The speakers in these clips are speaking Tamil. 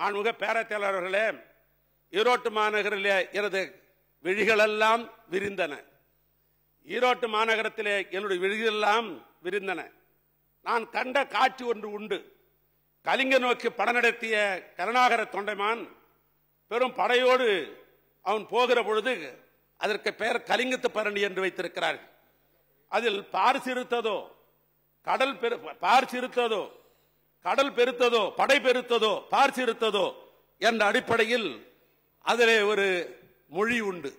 மாண்புக பேரத்தலைவர்களே ஈரோட்டு மாநகரில் எனது விழிகளெல்லாம் விரிந்தன ஈரோட்டு மாநகரத்திலே என்னுடைய விழிகளெல்லாம் விரிந்தன நான் கண்ட காட்சி ஒன்று உண்டு கலிங்க நோக்கி படம் நடத்திய கருணாகர தொண்டைமான் பெரும் படையோடு அவன் போகிற பொழுது அதற்கு பெயர் கலிங்கத்து பரணி என்று வைத்திருக்கிறார்கள் அதில் பார்சிருத்ததோ கடல் பெரு பார்சிருத்ததோ கடல் பெருத்ததோ படை பெருத்ததோ பார்சிருத்ததோ என்ற அடிப்படையில் அதிலே ஒரு மொழி உண்டு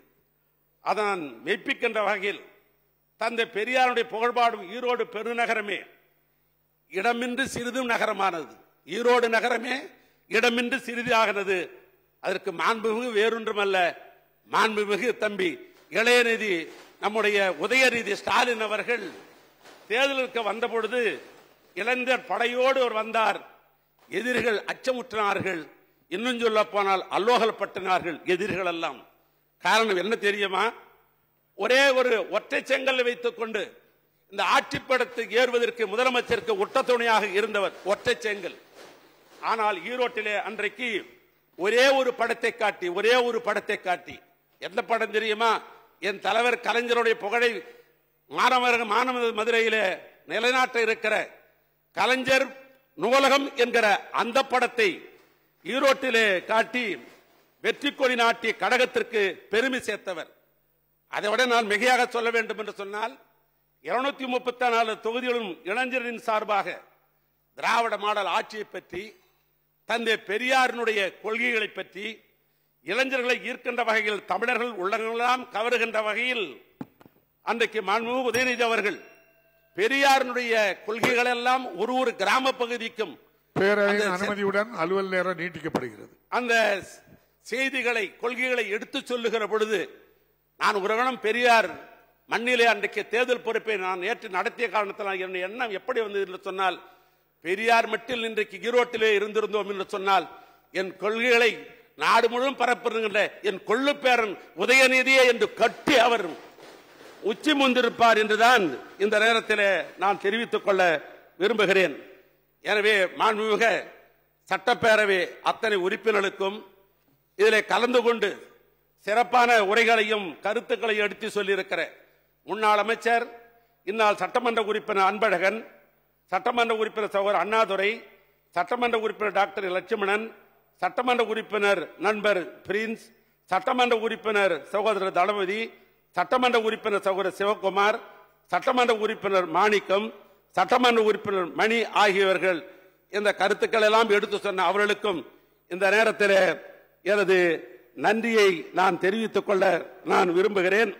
அதன் மெய்ப்பிக்கின்ற வகையில் தந்தை பெரியாருடைய புகழ்பாடும் ஈரோடு பெருநகரமே இடமின்றி சிறிதும் நகரமானது ஈரோடு நகரமே இடமின்றி சிறிது ஆகிறது அதற்கு மாண்புமிகு வேறொன்றுமல்ல மாண்புமிகு தம்பி இளையநிதி நம்முடைய உதயநிதி ஸ்டாலின் அவர்கள் தேர்தலுக்கு வந்த பொழுது இளைஞர் படையோடு அவர் வந்தார் எதிரிகள் அச்சமுற்றினார்கள் இன்னும் சொல்ல போனால் அல்லோகல் பட்டினார்கள் எதிரிகள் எல்லாம் காரணம் என்ன தெரியுமா ஒரே ஒரு ஒற்றை செங்கல் வைத்துக் கொண்டு இந்த ஆட்சிப்படத்தை ஏறுவதற்கு முதலமைச்சருக்கு துணையாக இருந்தவர் ஒற்றை செங்கல் ஆனால் ஈரோட்டிலே அன்றைக்கு ஒரே ஒரு படத்தை காட்டி ஒரே ஒரு படத்தை காட்டி எந்த படம் தெரியுமா என் தலைவர் கலைஞருடைய புகழை மாணவர்கள் மாணவ மதுரையிலே நிலைநாட்ட இருக்கிற கலைஞர் நூலகம் என்கிற அந்த படத்தை ஈரோட்டிலே காட்டி வெற்றி கொடி நாட்டிய கழகத்திற்கு பெருமை சேர்த்தவர் அதை விட நான் மிகையாக சொல்ல வேண்டும் என்று சொன்னால் இருநூத்தி முப்பத்தி நாலு தொகுதிகளும் இளைஞரின் சார்பாக திராவிட மாடல் ஆட்சியை பற்றி தந்தை பெரியாரினுடைய கொள்கைகளை பற்றி இளைஞர்களை ஈர்க்கின்ற வகையில் தமிழர்கள் உள்ளங்களெல்லாம் கவருகின்ற வகையில் அன்றைக்கு மாண்புமிகு உதயநிதி அவர்கள் பெரியாருடைய கொள்கைகள் எல்லாம் ஒரு ஒரு கிராம பகுதிக்கும் பேரவையின் அனுமதியுடன் அலுவல் நேரம் நீட்டிக்கப்படுகிறது அந்த செய்திகளை கொள்கைகளை எடுத்து சொல்லுகிற பொழுது நான் ஒரு கணம் பெரியார் மண்ணிலே அன்றைக்கு தேர்தல் பொறுப்பை நான் நேற்று நடத்திய காரணத்தில் என்னுடைய எண்ணம் எப்படி வந்தது என்று சொன்னால் பெரியார் மட்டில் இன்றைக்கு ஈரோட்டிலே இருந்திருந்தோம் என்று சொன்னால் என் கொள்கைகளை நாடு முழுவதும் பரப்புகின்ற என் கொள்ளுப்பேரன் உதயநிதியே என்று கட்டி அவர் உச்சி முந்திருப்பார் என்றுதான் இந்த நேரத்தில் நான் தெரிவித்துக் கொள்ள விரும்புகிறேன் எனவே மாண்புமிக சட்டப்பேரவை அத்தனை உறுப்பினர்களுக்கும் இதில் கலந்து கொண்டு சிறப்பான உரைகளையும் கருத்துக்களையும் எடுத்து சொல்லியிருக்கிற முன்னாள் அமைச்சர் இன்னால் சட்டமன்ற உறுப்பினர் அன்பழகன் சட்டமன்ற உறுப்பினர் சகோதரர் அண்ணாதுரை சட்டமன்ற உறுப்பினர் டாக்டர் லட்சுமணன் சட்டமன்ற உறுப்பினர் நண்பர் பிரின்ஸ் சட்டமன்ற உறுப்பினர் சகோதரர் தளபதி சட்டமன்ற உறுப்பினர் சகோதர சிவகுமார் சட்டமன்ற உறுப்பினர் மாணிக்கம் சட்டமன்ற உறுப்பினர் மணி ஆகியவர்கள் இந்த கருத்துக்கள் எல்லாம் எடுத்து சொன்ன அவர்களுக்கும் இந்த நேரத்தில் எனது நன்றியை நான் தெரிவித்துக் கொள்ள நான் விரும்புகிறேன்